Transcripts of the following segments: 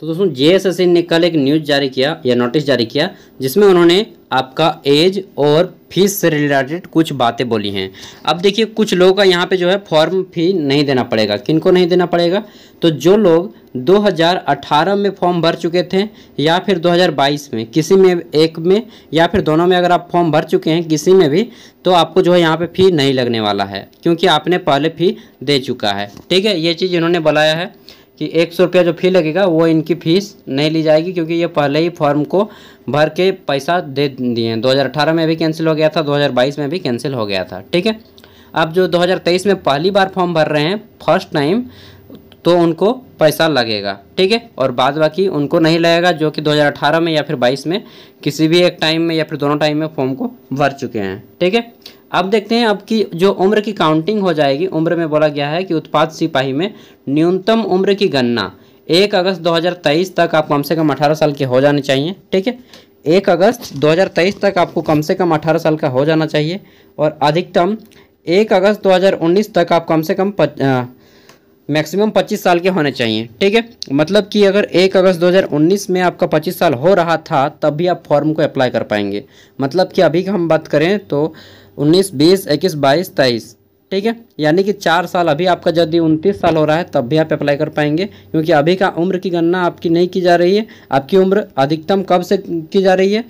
तो दोस्तों जे S S ने कल एक न्यूज़ जारी किया या नोटिस जारी किया जिसमें उन्होंने आपका एज और फीस से रिलेटेड कुछ बातें बोली हैं अब देखिए कुछ लोगों का यहाँ पे जो है फॉर्म फी नहीं देना पड़ेगा किनको नहीं देना पड़ेगा तो जो लोग 2018 में फॉर्म भर चुके थे या फिर 2022 में किसी में एक में या फिर दोनों में अगर आप फॉर्म भर चुके हैं किसी में भी तो आपको जो है यहाँ पे फ़ी नहीं लगने वाला है क्योंकि आपने पहले फ़ी दे चुका है ठीक है ये चीज़ इन्होंने बुलाया है कि एक सौ रुपया जो फ़ी लगेगा वो इनकी फ़ीस नहीं ली जाएगी क्योंकि ये पहले ही फॉर्म को भर के पैसा दे दिए हैं 2018 में भी कैंसिल हो गया था 2022 में भी कैंसिल हो गया था ठीक है अब जो 2023 में पहली बार फॉर्म भर रहे हैं फर्स्ट टाइम तो उनको पैसा लगेगा ठीक है और बाद बाकी उनको नहीं लगेगा जो कि 2018 में या फिर 22 में किसी भी एक टाइम में या फिर दोनों टाइम में फॉर्म को भर चुके हैं ठीक है अब देखते हैं अब की जो उम्र की काउंटिंग हो जाएगी उम्र में बोला गया है कि उत्पाद सिपाही में न्यूनतम उम्र की गणना एक अगस्त 2023 तक आप कम से कम 18 साल के हो जाने चाहिए ठीक है एक अगस्त 2023 तक आपको कम से कम 18 साल का हो जाना चाहिए और अधिकतम एक अगस्त 2019 तक आप कम से कम मैक्सिमम 25 साल के होने चाहिए ठीक है मतलब कि अगर 1 अगस्त 2019 में आपका 25 साल हो रहा था तब भी आप फॉर्म को अप्लाई कर पाएंगे मतलब कि अभी हम बात करें तो उन्नीस बीस इक्कीस बाईस तेईस ठीक है यानी कि चार साल अभी आपका यदि उनतीस साल हो रहा है तब भी आप अप्लाई कर पाएंगे क्योंकि अभी का उम्र की गणना आपकी नहीं की जा रही है आपकी उम्र अधिकतम कब से की जा रही है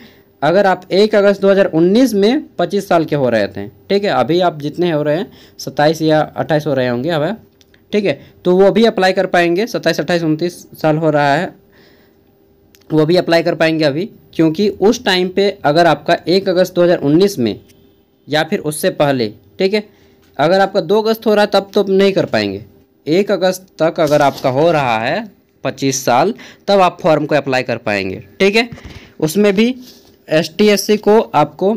अगर आप 1 अगस्त 2019 में 25 साल के हो रहे थे ठीक है अभी आप जितने हो रहे हैं 27 या 28 हो रहे होंगे अब ठीक है तो वो भी अप्लाई कर पाएंगे 27 28 उनतीस साल हो रहा है वो भी अप्लाई कर पाएंगे अभी क्योंकि उस टाइम पे अगर आपका 1 अगस्त 2019 में या फिर उससे पहले ठीक है अगर आपका दो अगस्त हो रहा है तब तो नहीं कर पाएंगे एक अगस्त तक अगर आपका हो रहा है पच्चीस साल तब आप फॉर्म को अप्लाई कर पाएंगे ठीक है उसमें भी एस टी को आपको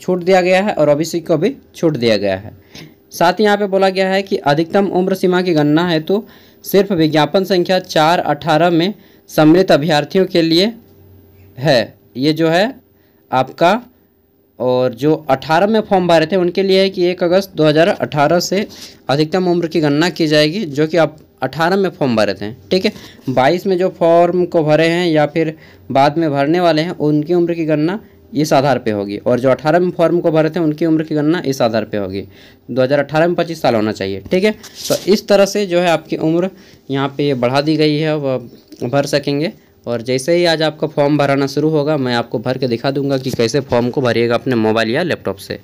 छूट दिया गया है और ओ को भी छूट दिया गया है साथ ही यहाँ पे बोला गया है कि अधिकतम उम्र सीमा की गणना है तो सिर्फ विज्ञापन संख्या चार अठारह में सम्मिलित अभ्यर्थियों के लिए है ये जो है आपका और जो 18 में फॉर्म भरे थे उनके लिए है कि एक अगस्त 2018 से अधिकतम उम्र की गणना की जाएगी जो कि आप 18 में फॉर्म भरे थे ठीक है 22 में जो फॉर्म को भरे हैं या फिर बाद में भरने वाले हैं उनकी उम्र की गणना इस आधार पे होगी और जो 18 में फॉर्म को भरे थे उनकी उम्र की गणना इस आधार पर होगी दो में पच्चीस साल होना चाहिए ठीक है तो इस तरह से जो है आपकी उम्र यहाँ पर बढ़ा दी गई है वह भर सकेंगे और जैसे ही आज आपका फॉर्म भराना शुरू होगा मैं आपको भर के दिखा दूंगा कि कैसे फॉर्म को भरिएगा अपने मोबाइल या लैपटॉप से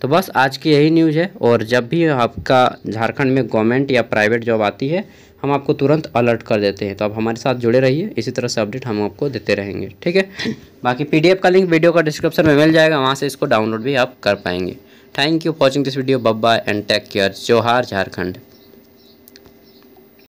तो बस आज की यही न्यूज़ है और जब भी आपका झारखंड में गवर्नमेंट या प्राइवेट जॉब आती है हम आपको तुरंत अलर्ट कर देते हैं तो आप हमारे साथ जुड़े रहिए इसी तरह से अपडेट हम आपको देते रहेंगे ठीक है बाकी पी का लिंक वीडियो का डिस्क्रिप्शन में मिल जाएगा वहाँ से इसको डाउनलोड भी आप कर पाएंगे thank you watching this video बब्बा एंड टेक केयर जोहार झारखंड